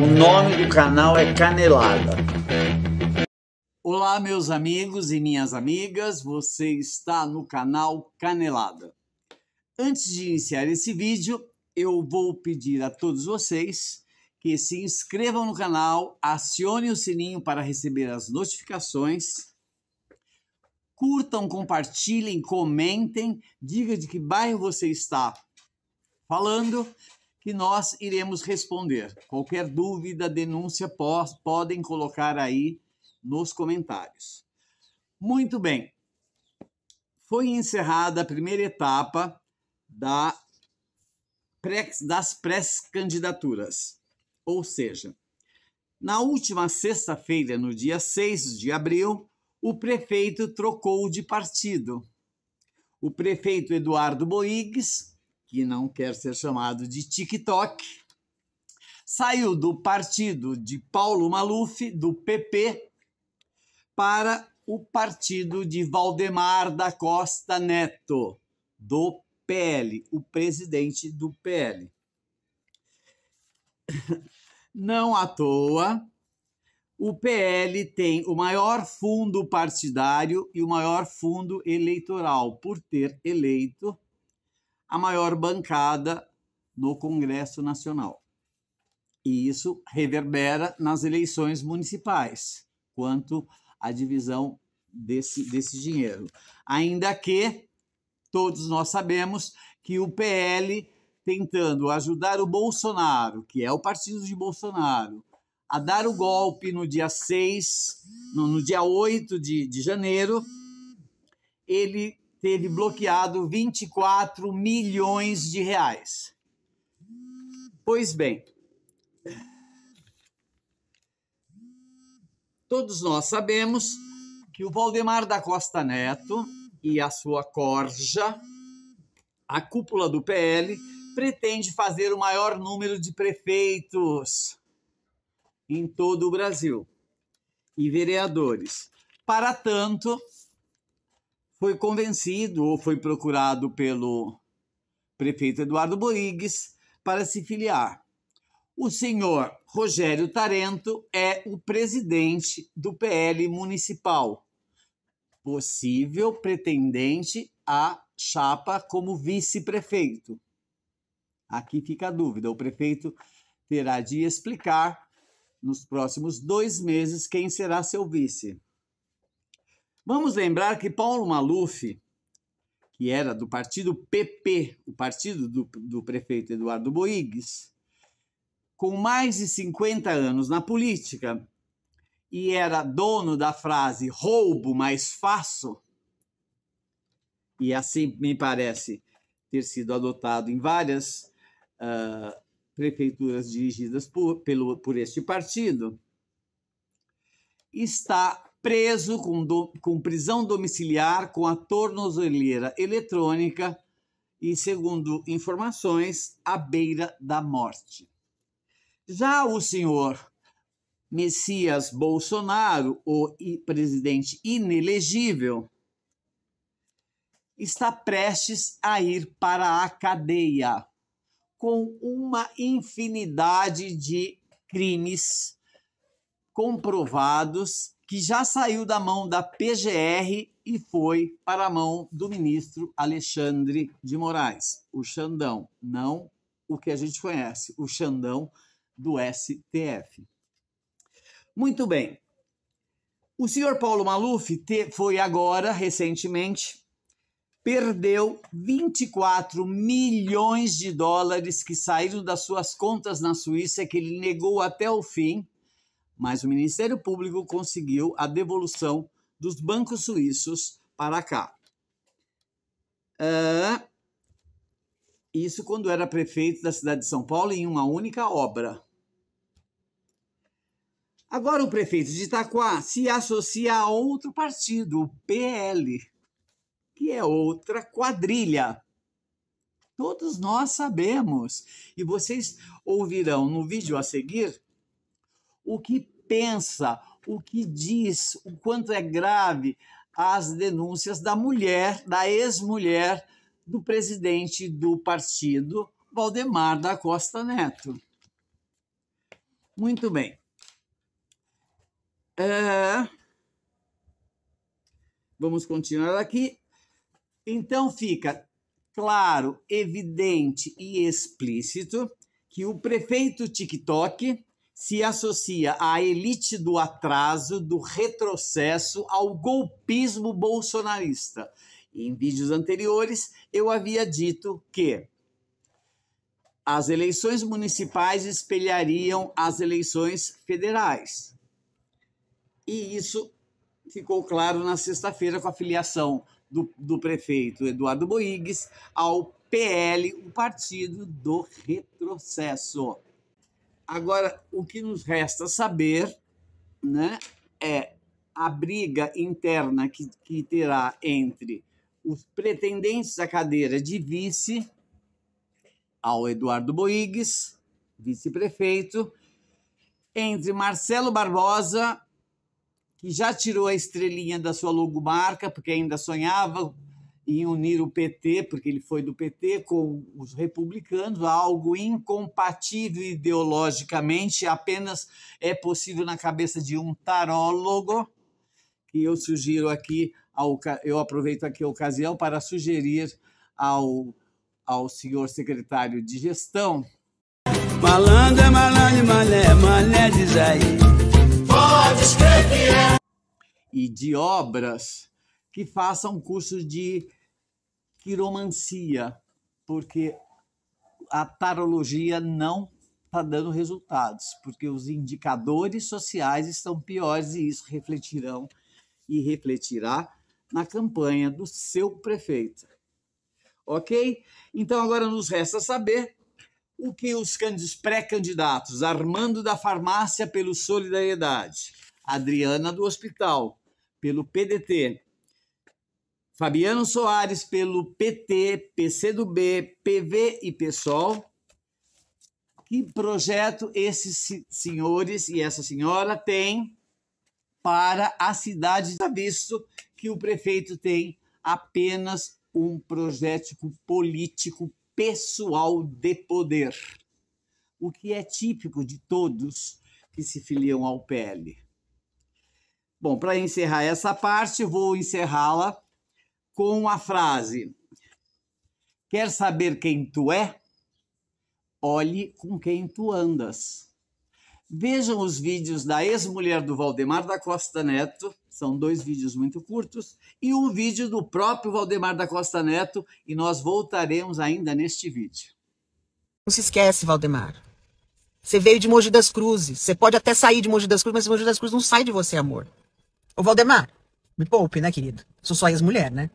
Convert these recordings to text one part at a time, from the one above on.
O nome do canal é Canelada. Olá, meus amigos e minhas amigas, você está no canal Canelada. Antes de iniciar esse vídeo, eu vou pedir a todos vocês que se inscrevam no canal, acione o sininho para receber as notificações curtam, compartilhem, comentem, diga de que bairro você está falando que nós iremos responder. Qualquer dúvida, denúncia, podem colocar aí nos comentários. Muito bem. Foi encerrada a primeira etapa da pré, das pré-candidaturas. Ou seja, na última sexta-feira, no dia 6 de abril, o prefeito trocou de partido. O prefeito Eduardo Boigues que não quer ser chamado de TikTok, saiu do partido de Paulo Maluf, do PP, para o partido de Valdemar da Costa Neto, do PL, o presidente do PL. Não à toa, o PL tem o maior fundo partidário e o maior fundo eleitoral, por ter eleito a maior bancada no Congresso Nacional. E isso reverbera nas eleições municipais, quanto à divisão desse, desse dinheiro. Ainda que todos nós sabemos que o PL, tentando ajudar o Bolsonaro, que é o partido de Bolsonaro, a dar o golpe no dia 6, no, no dia 8 de, de janeiro, ele teve bloqueado 24 milhões de reais. Pois bem, todos nós sabemos que o Valdemar da Costa Neto e a sua corja, a cúpula do PL, pretende fazer o maior número de prefeitos em todo o Brasil e vereadores. Para tanto, foi convencido ou foi procurado pelo prefeito Eduardo Borrigues para se filiar. O senhor Rogério Tarento é o presidente do PL municipal, possível pretendente à chapa como vice-prefeito. Aqui fica a dúvida: o prefeito terá de explicar nos próximos dois meses quem será seu vice. Vamos lembrar que Paulo Maluf, que era do partido PP, o partido do, do prefeito Eduardo Boigues, com mais de 50 anos na política e era dono da frase roubo mais fácil, e assim me parece ter sido adotado em várias uh, prefeituras dirigidas por, pelo, por este partido, está preso com, do, com prisão domiciliar com a tornozeleira eletrônica e, segundo informações, à beira da morte. Já o senhor Messias Bolsonaro, o presidente inelegível, está prestes a ir para a cadeia com uma infinidade de crimes comprovados que já saiu da mão da PGR e foi para a mão do ministro Alexandre de Moraes, o Xandão, não o que a gente conhece, o Xandão do STF. Muito bem. O senhor Paulo Maluf te, foi agora, recentemente, perdeu 24 milhões de dólares que saíram das suas contas na Suíça, que ele negou até o fim, mas o Ministério Público conseguiu a devolução dos bancos suíços para cá. Uh, isso quando era prefeito da cidade de São Paulo em uma única obra. Agora o prefeito de Itaquá se associa a outro partido, o PL, que é outra quadrilha. Todos nós sabemos. E vocês ouvirão no vídeo a seguir o que pensa, o que diz, o quanto é grave as denúncias da mulher, da ex-mulher do presidente do partido, Valdemar da Costa Neto. Muito bem. É... Vamos continuar aqui. Então fica claro, evidente e explícito que o prefeito TikTok se associa à elite do atraso, do retrocesso, ao golpismo bolsonarista. Em vídeos anteriores, eu havia dito que as eleições municipais espelhariam as eleições federais. E isso ficou claro na sexta-feira com a filiação do, do prefeito Eduardo Boigues ao PL, o partido do retrocesso. Agora, o que nos resta saber né, é a briga interna que, que terá entre os pretendentes à cadeira de vice, ao Eduardo Boigues, vice-prefeito, entre Marcelo Barbosa, que já tirou a estrelinha da sua logomarca, porque ainda sonhava em unir o PT, porque ele foi do PT, com os republicanos, algo incompatível ideologicamente, apenas é possível na cabeça de um tarólogo, que eu sugiro aqui, ao, eu aproveito aqui a ocasião para sugerir ao, ao senhor secretário de gestão. Malandro malandro, mané, mané diz aí. Pode escrever. E de obras que faça um curso de quiromancia, porque a tarologia não está dando resultados, porque os indicadores sociais estão piores e isso refletirão e refletirá na campanha do seu prefeito. Ok? Então agora nos resta saber o que os pré-candidatos Armando da Farmácia pelo Solidariedade, Adriana do Hospital pelo PDT Fabiano Soares pelo PT, PCdoB, PV e PSOL. Que projeto esses senhores e essa senhora têm para a cidade, visto que o prefeito tem apenas um projeto político pessoal de poder, o que é típico de todos que se filiam ao PL. Bom, para encerrar essa parte, vou encerrá-la com a frase: Quer saber quem tu é? Olhe com quem tu andas. Vejam os vídeos da ex-mulher do Valdemar da Costa Neto, são dois vídeos muito curtos, e um vídeo do próprio Valdemar da Costa Neto, e nós voltaremos ainda neste vídeo. Não se esquece, Valdemar. Você veio de Mogi das Cruzes. Você pode até sair de Mogi das Cruzes, mas Mogi das Cruzes não sai de você, amor. Ô, Valdemar, me poupe, né, querido? Sou só ex-mulher, né?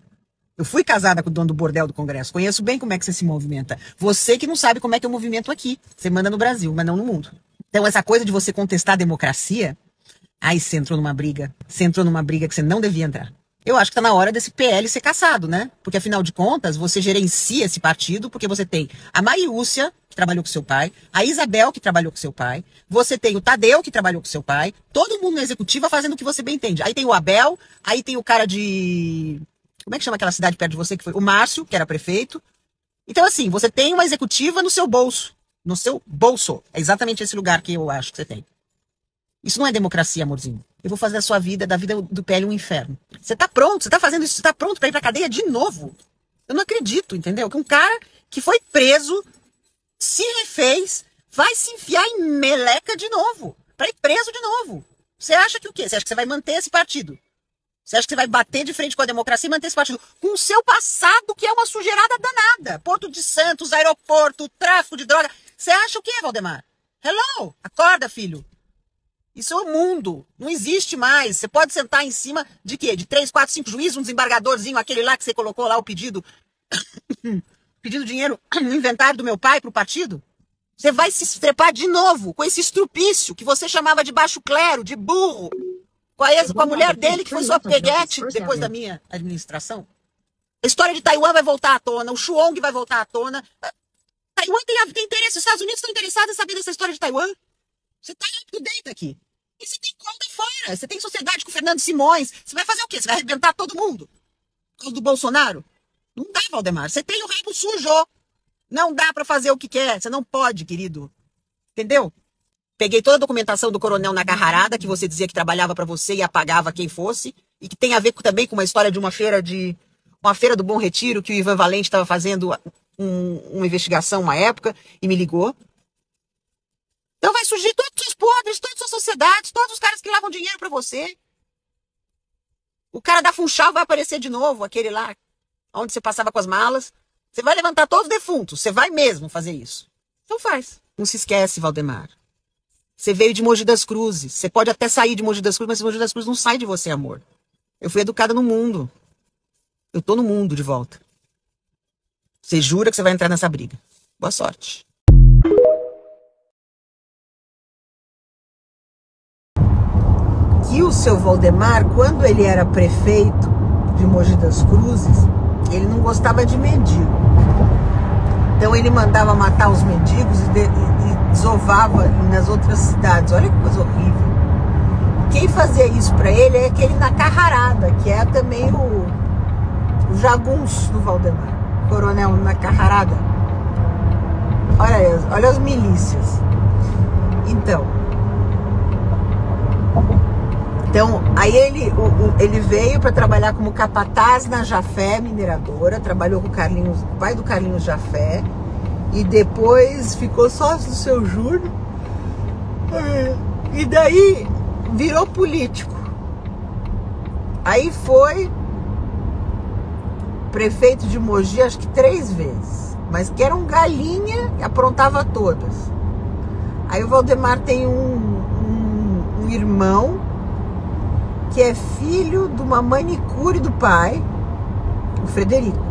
Eu fui casada com o dono do bordel do Congresso. Conheço bem como é que você se movimenta. Você que não sabe como é que é o movimento aqui. Você manda no Brasil, mas não no mundo. Então, essa coisa de você contestar a democracia, aí você entrou numa briga. Você entrou numa briga que você não devia entrar. Eu acho que tá na hora desse PL ser caçado, né? Porque, afinal de contas, você gerencia esse partido porque você tem a Maiúcia que trabalhou com seu pai, a Isabel, que trabalhou com seu pai, você tem o Tadeu, que trabalhou com seu pai, todo mundo na executiva fazendo o que você bem entende. Aí tem o Abel, aí tem o cara de como é que chama aquela cidade perto de você que foi? O Márcio, que era prefeito. Então, assim, você tem uma executiva no seu bolso. No seu bolso. É exatamente esse lugar que eu acho que você tem. Isso não é democracia, amorzinho. Eu vou fazer a sua vida, da vida do pele, um inferno. Você tá pronto, você tá fazendo isso, você tá pronto para ir pra cadeia de novo. Eu não acredito, entendeu? Que um cara que foi preso, se refez, vai se enfiar em meleca de novo. Pra ir preso de novo. Você acha que o quê? Você acha que você vai manter esse partido? Você acha que você vai bater de frente com a democracia e manter esse partido? Com o seu passado, que é uma sujeirada danada. Porto de Santos, aeroporto, tráfico de droga. Você acha o quê, Valdemar? Hello! Acorda, filho. Isso é o mundo. Não existe mais. Você pode sentar em cima de quê? De três, quatro, cinco juízes, um desembargadorzinho, aquele lá que você colocou lá o pedido. pedido dinheiro no inventário do meu pai para o partido? Você vai se estrepar de novo com esse estrupício que você chamava de baixo clero, de burro com a, ex, com a mulher dele, que foi sua peguete depois da minha administração. A história de Taiwan vai voltar à tona, o Chuong vai voltar à tona. Ah, Taiwan tem, tem interesse, os Estados Unidos estão interessados em saber dessa história de Taiwan. Você está up dentro aqui. E você tem conta fora, você tem sociedade com o Fernando Simões. Você vai fazer o quê? Você vai arrebentar todo mundo? Por causa do Bolsonaro? Não dá, Valdemar. Você tem o rabo sujo. Não dá para fazer o que quer. Você não pode, querido. Entendeu? Peguei toda a documentação do coronel Nacarrarada, que você dizia que trabalhava para você e apagava quem fosse, e que tem a ver também com uma história de uma feira de uma feira do Bom Retiro que o Ivan Valente estava fazendo um, uma investigação uma época e me ligou. Então vai surgir todos os podres, todas as sociedades, todos os caras que lavam dinheiro para você. O cara da Funchal vai aparecer de novo, aquele lá onde você passava com as malas. Você vai levantar todos os defuntos, você vai mesmo fazer isso. Então faz. Não se esquece, Valdemar. Você veio de Mogi das Cruzes. Você pode até sair de Mogi das Cruzes, mas Mogi das Cruzes não sai de você, amor. Eu fui educada no mundo. Eu tô no mundo de volta. Você jura que você vai entrar nessa briga. Boa sorte. Que o seu Valdemar, quando ele era prefeito de Mogi das Cruzes, ele não gostava de medir. Então ele mandava matar os mendigos e, de, e desovava nas outras cidades. Olha que coisa horrível. Quem fazia isso para ele é aquele na Carrarada, que é também o, o jagunço do Valdemar. Coronel na Carrarada. Olha, olha as milícias. Então, então, aí ele, o, o, ele veio para trabalhar como capataz na Jafé Mineradora, trabalhou com o Carlinhos, pai do Carlinhos Jafé, e depois ficou sócio do seu Júlio. É, e daí virou político. Aí foi prefeito de Mogi, acho que três vezes, mas que era um galinha e aprontava todas. Aí o Valdemar tem um, um, um irmão que é filho de uma manicure do pai, o Frederico.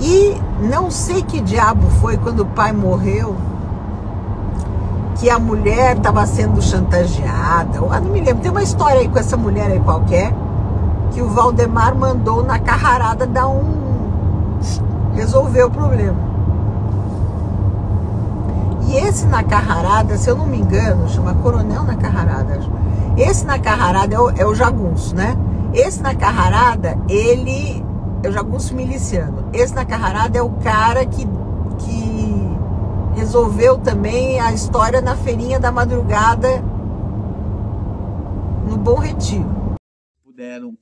E não sei que diabo foi quando o pai morreu que a mulher estava sendo chantageada. Eu ah, não me lembro. Tem uma história aí com essa mulher aí qualquer que o Valdemar mandou na carrarada dar um resolver o problema. E esse na Carrarada, se eu não me engano, chama Coronel na Carrarada. Esse na Carrarada é o, é o jagunço, né? Esse na Carrarada, ele é o jagunço miliciano. Esse na Carrarada é o cara que, que resolveu também a história na feirinha da madrugada no Bom Retiro. Puderam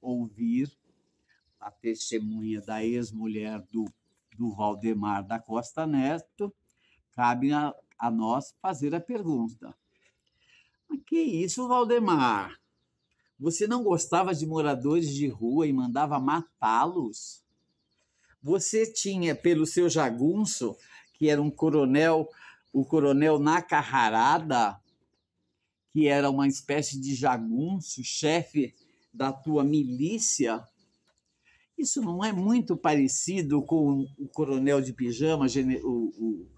ouvir a testemunha da ex-mulher do, do Valdemar da Costa Neto, cabe a, a nós fazer a pergunta. que isso, Valdemar? Você não gostava de moradores de rua e mandava matá-los? Você tinha, pelo seu jagunço, que era um coronel, o coronel Nacarrarada, que era uma espécie de jagunço, chefe da tua milícia. Isso não é muito parecido com o coronel de pijama, o, o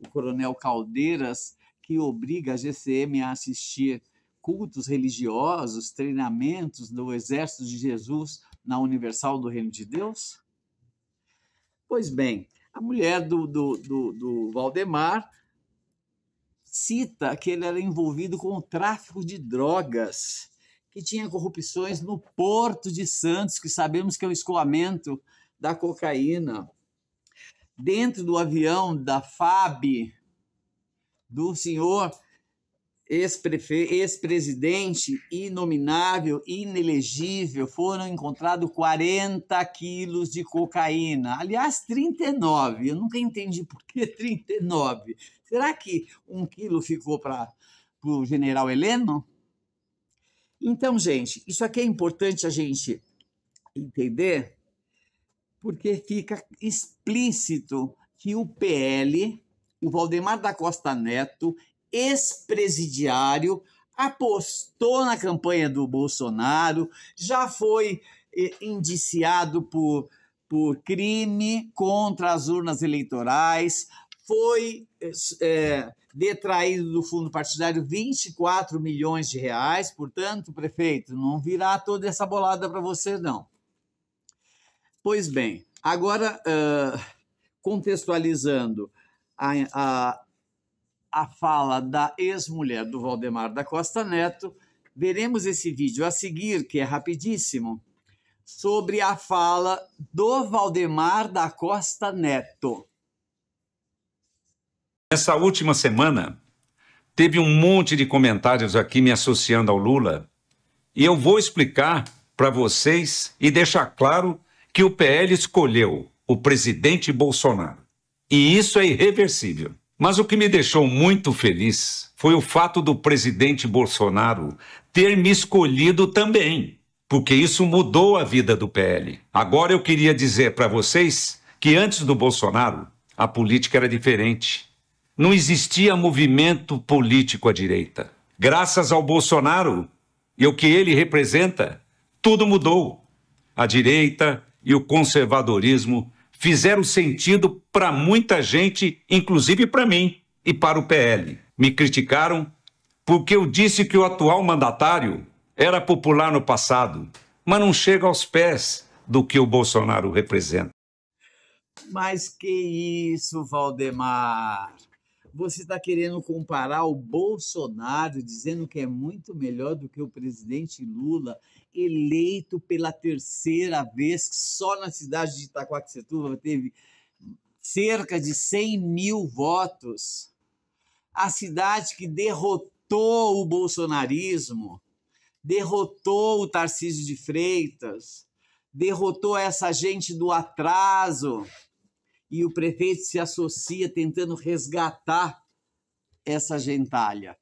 o coronel Caldeiras, que obriga a GCM a assistir cultos religiosos, treinamentos do Exército de Jesus na Universal do Reino de Deus? Pois bem, a mulher do, do, do, do Valdemar cita que ele era envolvido com o tráfico de drogas, que tinha corrupções no Porto de Santos, que sabemos que é o escoamento da cocaína dentro do avião da FAB do senhor ex-presidente ex inominável, inelegível, foram encontrados 40 quilos de cocaína. Aliás, 39. Eu nunca entendi por que 39. Será que um quilo ficou para o general Heleno? Então, gente, isso aqui é importante a gente entender porque fica explícito que o PL, o Valdemar da Costa Neto, ex-presidiário, apostou na campanha do Bolsonaro, já foi eh, indiciado por, por crime contra as urnas eleitorais, foi é, detraído do fundo partidário 24 milhões de reais, portanto, prefeito, não virá toda essa bolada para você, não. Pois bem, agora uh, contextualizando a, a, a fala da ex-mulher do Valdemar da Costa Neto, veremos esse vídeo a seguir, que é rapidíssimo, sobre a fala do Valdemar da Costa Neto. Essa última semana, teve um monte de comentários aqui me associando ao Lula, e eu vou explicar para vocês e deixar claro que o PL escolheu o presidente Bolsonaro. E isso é irreversível. Mas o que me deixou muito feliz foi o fato do presidente Bolsonaro ter me escolhido também, porque isso mudou a vida do PL. Agora eu queria dizer para vocês que antes do Bolsonaro, a política era diferente. Não existia movimento político à direita. Graças ao Bolsonaro e o que ele representa, tudo mudou. A direita, e o conservadorismo fizeram sentido para muita gente, inclusive para mim e para o PL. Me criticaram porque eu disse que o atual mandatário era popular no passado, mas não chega aos pés do que o Bolsonaro representa. Mas que isso, Valdemar? Você está querendo comparar o Bolsonaro, dizendo que é muito melhor do que o presidente Lula, eleito pela terceira vez, só na cidade de Itaquaquecetuba teve cerca de 100 mil votos. A cidade que derrotou o bolsonarismo, derrotou o Tarcísio de Freitas, derrotou essa gente do atraso. E o prefeito se associa tentando resgatar essa gentalha.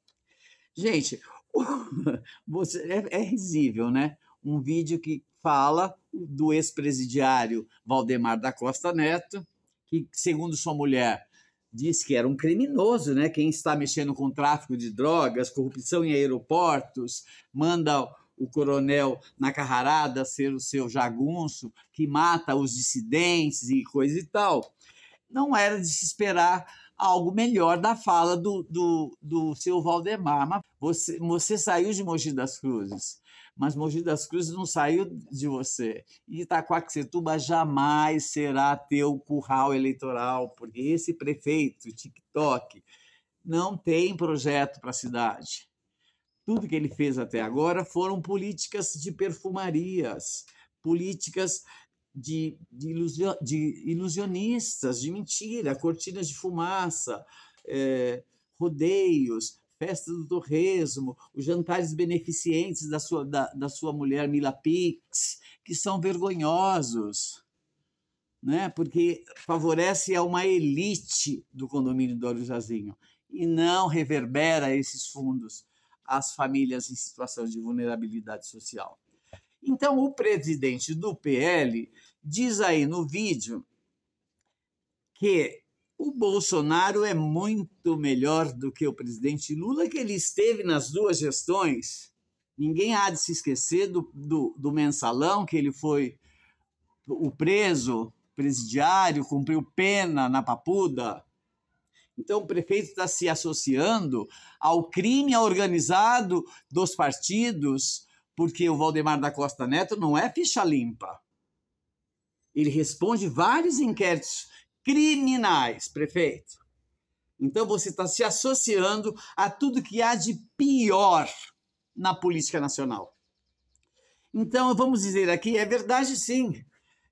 Gente, Você, é, é risível, né? Um vídeo que fala do ex-presidiário Valdemar da Costa Neto, que, segundo sua mulher, diz que era um criminoso, né? Quem está mexendo com tráfico de drogas, corrupção em aeroportos, manda o coronel na carrarada ser o seu jagunço, que mata os dissidentes e coisa e tal. Não era de se esperar algo melhor da fala do, do, do seu Valdemar. Mas você, você saiu de Mogi das Cruzes, mas Mogi das Cruzes não saiu de você. E Itaquaquecetuba jamais será teu curral eleitoral, porque esse prefeito, TikTok, não tem projeto para a cidade. Tudo que ele fez até agora foram políticas de perfumarias, políticas de, de, ilusio, de ilusionistas, de mentira, cortinas de fumaça, é, rodeios, festa do torresmo, os jantares beneficentes da sua, da, da sua mulher Mila Pix, que são vergonhosos, né? porque favorece a uma elite do condomínio do Olho Jazinho e não reverbera esses fundos às famílias em situação de vulnerabilidade social. Então, o presidente do PL diz aí no vídeo que o Bolsonaro é muito melhor do que o presidente Lula, que ele esteve nas duas gestões. Ninguém há de se esquecer do, do, do mensalão, que ele foi o preso, presidiário, cumpriu pena na Papuda. Então, o prefeito está se associando ao crime organizado dos partidos, porque o Valdemar da Costa Neto não é ficha limpa. Ele responde vários inquéritos criminais, prefeito. Então você está se associando a tudo que há de pior na política nacional. Então vamos dizer aqui, é verdade sim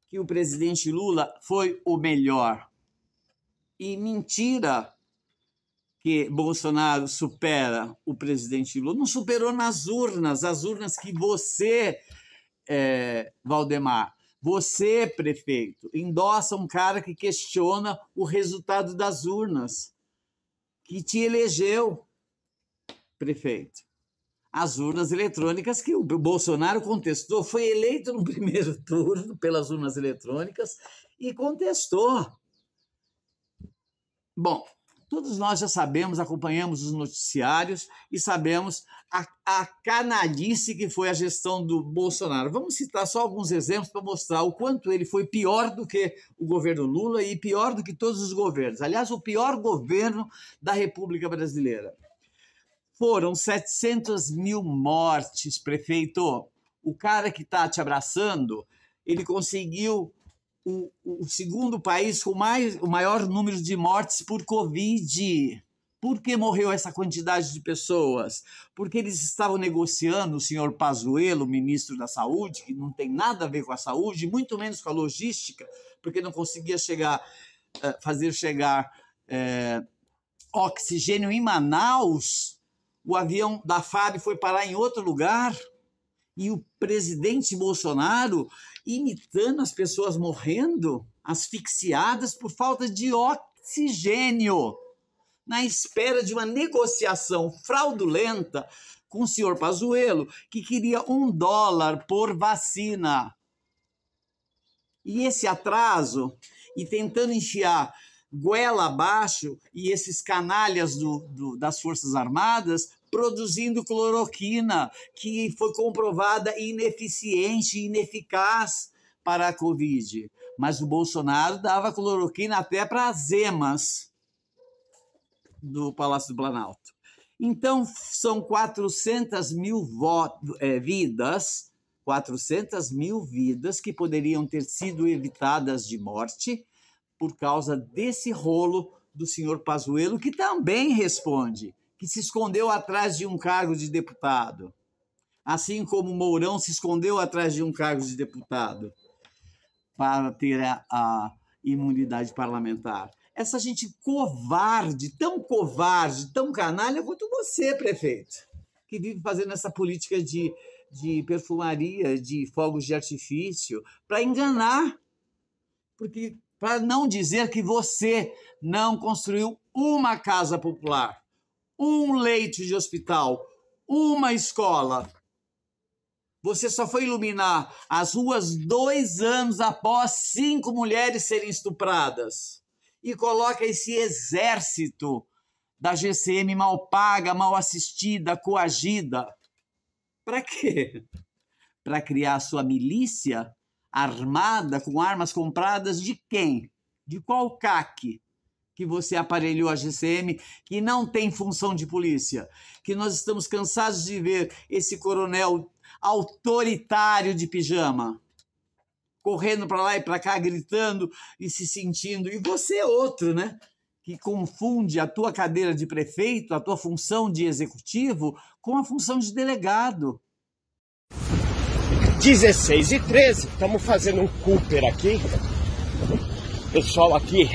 que o presidente Lula foi o melhor. E mentira que Bolsonaro supera o presidente Lula. Não superou nas urnas, as urnas que você, é, Valdemar, você, prefeito, endossa um cara que questiona o resultado das urnas, que te elegeu, prefeito. As urnas eletrônicas que o Bolsonaro contestou, foi eleito no primeiro turno pelas urnas eletrônicas e contestou. Bom, Todos nós já sabemos, acompanhamos os noticiários e sabemos a, a canalice que foi a gestão do Bolsonaro. Vamos citar só alguns exemplos para mostrar o quanto ele foi pior do que o governo Lula e pior do que todos os governos. Aliás, o pior governo da República Brasileira. Foram 700 mil mortes, prefeito. O cara que está te abraçando, ele conseguiu o, o segundo país com mais, o maior número de mortes por Covid. Por que morreu essa quantidade de pessoas? Porque eles estavam negociando, o senhor Pazuello, ministro da Saúde, que não tem nada a ver com a saúde, muito menos com a logística, porque não conseguia chegar, eh, fazer chegar é, oxigênio em Manaus. O avião da FAB foi parar em outro lugar e o presidente Bolsonaro imitando as pessoas morrendo, asfixiadas por falta de oxigênio, na espera de uma negociação fraudulenta com o senhor Pazuello, que queria um dólar por vacina. E esse atraso, e tentando enfiar goela abaixo, e esses canalhas do, do, das Forças Armadas produzindo cloroquina, que foi comprovada ineficiente, ineficaz para a Covid. Mas o Bolsonaro dava cloroquina até para as emas do Palácio do Planalto. Então, são 400 mil é, vidas, 400 mil vidas que poderiam ter sido evitadas de morte por causa desse rolo do senhor Pazuello, que também responde que se escondeu atrás de um cargo de deputado, assim como Mourão se escondeu atrás de um cargo de deputado para ter a, a imunidade parlamentar. Essa gente covarde, tão covarde, tão canalha quanto você, prefeito, que vive fazendo essa política de, de perfumaria, de fogos de artifício, para enganar. Porque para não dizer que você não construiu uma casa popular um leite de hospital, uma escola. Você só foi iluminar as ruas dois anos após cinco mulheres serem estupradas. E coloca esse exército da GCM mal paga, mal assistida, coagida. Para quê? Para criar sua milícia armada com armas compradas de quem? De qual CAC? que você aparelhou a GCM, que não tem função de polícia, que nós estamos cansados de ver esse coronel autoritário de pijama correndo para lá e para cá, gritando e se sentindo. E você é outro, né? Que confunde a tua cadeira de prefeito, a tua função de executivo, com a função de delegado. 16 e 13, estamos fazendo um Cooper aqui. Pessoal aqui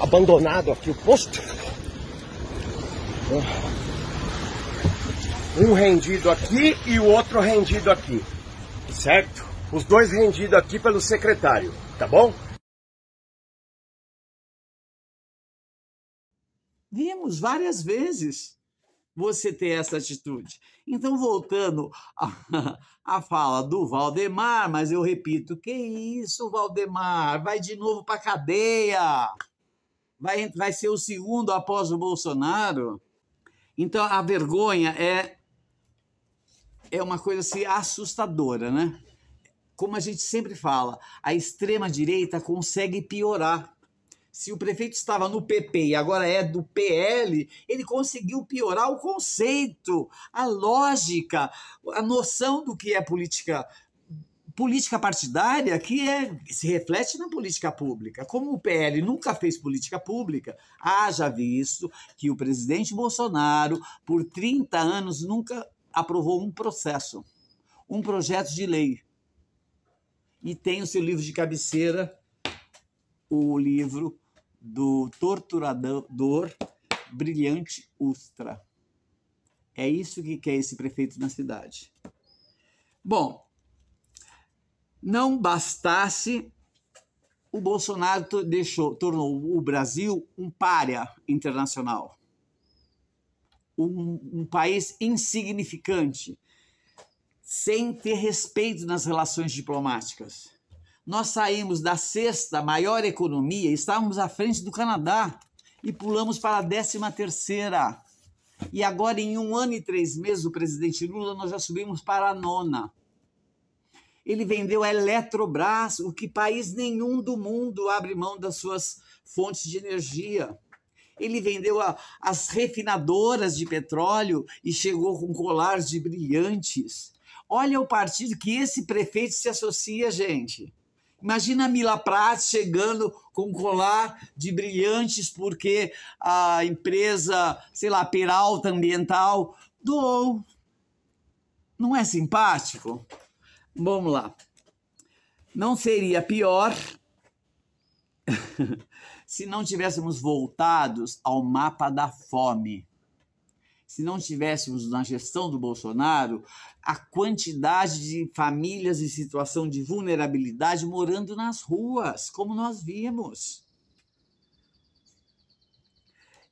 abandonado aqui o posto. Um rendido aqui e o outro rendido aqui, certo? Os dois rendidos aqui pelo secretário, tá bom? Vimos várias vezes você ter essa atitude. Então, voltando à fala do Valdemar, mas eu repito, que isso, Valdemar? Vai de novo para cadeia! vai, vai ser o segundo após o Bolsonaro. Então, a vergonha é, é uma coisa assim, assustadora, né? Como a gente sempre fala, a extrema-direita consegue piorar. Se o prefeito estava no PP e agora é do PL, ele conseguiu piorar o conceito, a lógica, a noção do que é política política partidária que é, se reflete na política pública. Como o PL nunca fez política pública, haja visto que o presidente Bolsonaro, por 30 anos, nunca aprovou um processo, um projeto de lei. E tem o seu livro de cabeceira, o livro do torturador brilhante Ustra. É isso que quer esse prefeito na cidade. Bom, não bastasse, o Bolsonaro deixou, tornou o Brasil um párea internacional, um, um país insignificante, sem ter respeito nas relações diplomáticas. Nós saímos da sexta maior economia, estávamos à frente do Canadá e pulamos para a décima terceira. E agora, em um ano e três meses, o presidente Lula, nós já subimos para a nona ele vendeu a Eletrobras, o que país nenhum do mundo abre mão das suas fontes de energia. Ele vendeu a, as refinadoras de petróleo e chegou com colares de brilhantes. Olha o partido que esse prefeito se associa, gente. Imagina a Mila Prats chegando com colar de brilhantes porque a empresa, sei lá, Peralta Ambiental doou. Não é simpático? Vamos lá. Não seria pior se não tivéssemos voltados ao mapa da fome. Se não tivéssemos na gestão do Bolsonaro a quantidade de famílias em situação de vulnerabilidade morando nas ruas, como nós vimos.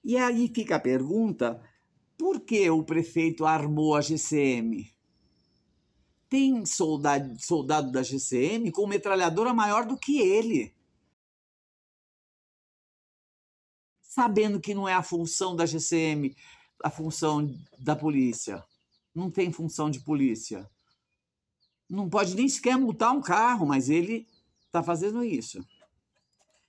E aí fica a pergunta: por que o prefeito armou a GCM? tem soldado, soldado da GCM com metralhadora maior do que ele. Sabendo que não é a função da GCM, a função da polícia. Não tem função de polícia. Não pode nem sequer multar um carro, mas ele está fazendo isso.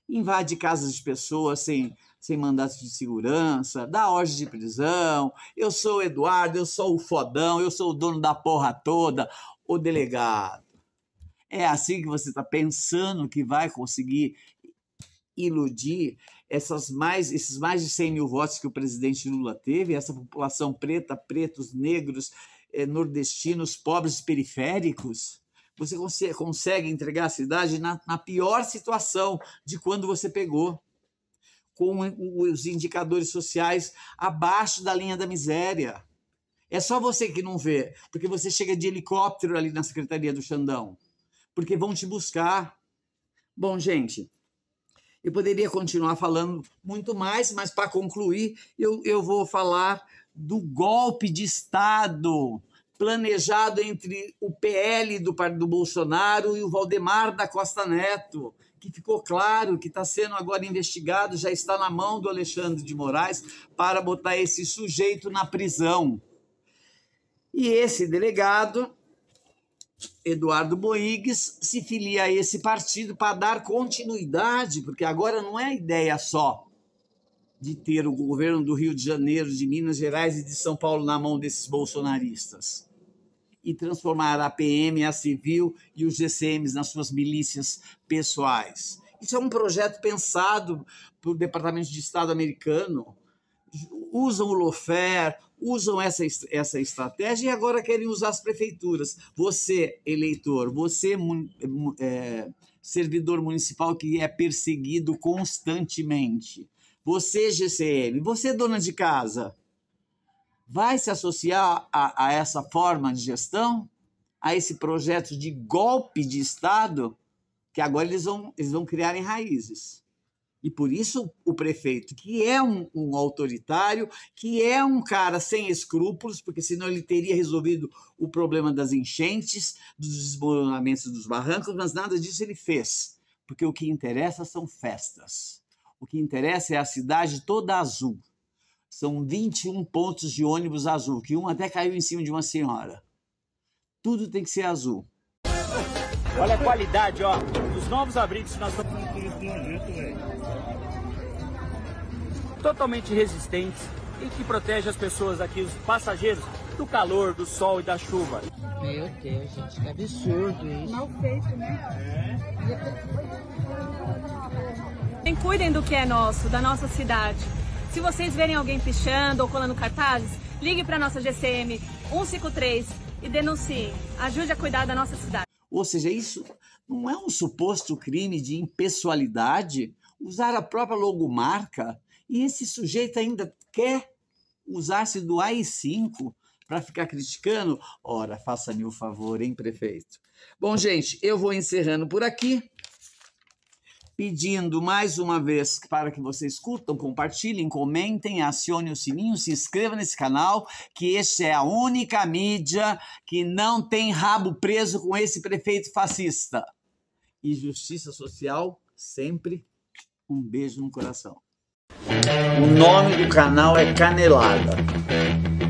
Invade casas de pessoas sem, assim, sem mandato de segurança, da ordem de prisão. Eu sou o Eduardo, eu sou o fodão, eu sou o dono da porra toda, o delegado. É assim que você está pensando que vai conseguir iludir essas mais, esses mais de 100 mil votos que o presidente Lula teve, essa população preta, pretos, negros, eh, nordestinos, pobres, periféricos? Você consegue, entregar a cidade na, na pior situação de quando você pegou com os indicadores sociais abaixo da linha da miséria. É só você que não vê, porque você chega de helicóptero ali na secretaria do Xandão, porque vão te buscar. Bom, gente, eu poderia continuar falando muito mais, mas para concluir, eu, eu vou falar do golpe de Estado planejado entre o PL do, do Bolsonaro e o Valdemar da Costa Neto que ficou claro, que está sendo agora investigado, já está na mão do Alexandre de Moraes para botar esse sujeito na prisão. E esse delegado, Eduardo Boigues, se filia a esse partido para dar continuidade, porque agora não é ideia só de ter o governo do Rio de Janeiro, de Minas Gerais e de São Paulo na mão desses bolsonaristas e transformar a PM, a civil e os GCMs nas suas milícias pessoais. Isso é um projeto pensado pelo Departamento de Estado americano. Usam o Lofer, usam essa, essa estratégia e agora querem usar as prefeituras. Você, eleitor, você, é, servidor municipal que é perseguido constantemente, você, GCM, você, dona de casa, vai se associar a, a essa forma de gestão, a esse projeto de golpe de Estado, que agora eles vão, eles vão criar em raízes. E por isso o prefeito, que é um, um, autoritário, que é um cara sem escrúpulos, porque senão ele teria resolvido o problema das enchentes, dos desmoronamentos dos barrancos, mas nada disso ele fez. Porque o que interessa são festas. O que interessa é a cidade toda azul. São 21 pontos de ônibus azul, que um até caiu em cima de uma senhora. Tudo tem que ser azul. Olha a qualidade, ó, os novos abrigos que nós estamos. Totalmente resistentes e que protege as pessoas aqui, os passageiros, do calor, do sol e da chuva. Meu Deus, gente, que absurdo isso. Mal feito, né? É. Cuidem do que é nosso, da nossa cidade. Se vocês verem alguém pichando ou colando cartazes, ligue para nossa GCM 153 e denuncie. Ajude a cuidar da nossa cidade. Ou seja, isso não é um suposto crime de impessoalidade? Usar a própria logomarca? E esse sujeito ainda quer usar-se do AI5 para ficar criticando? Ora, faça-me o favor, hein, prefeito? Bom, gente, eu vou encerrando por aqui pedindo mais uma vez para que vocês escutam, compartilhem, comentem, acionem o sininho, se inscrevam nesse canal, que este é a única mídia que não tem rabo preso com esse prefeito fascista. E justiça social sempre um beijo no coração. O nome do canal é Canelada.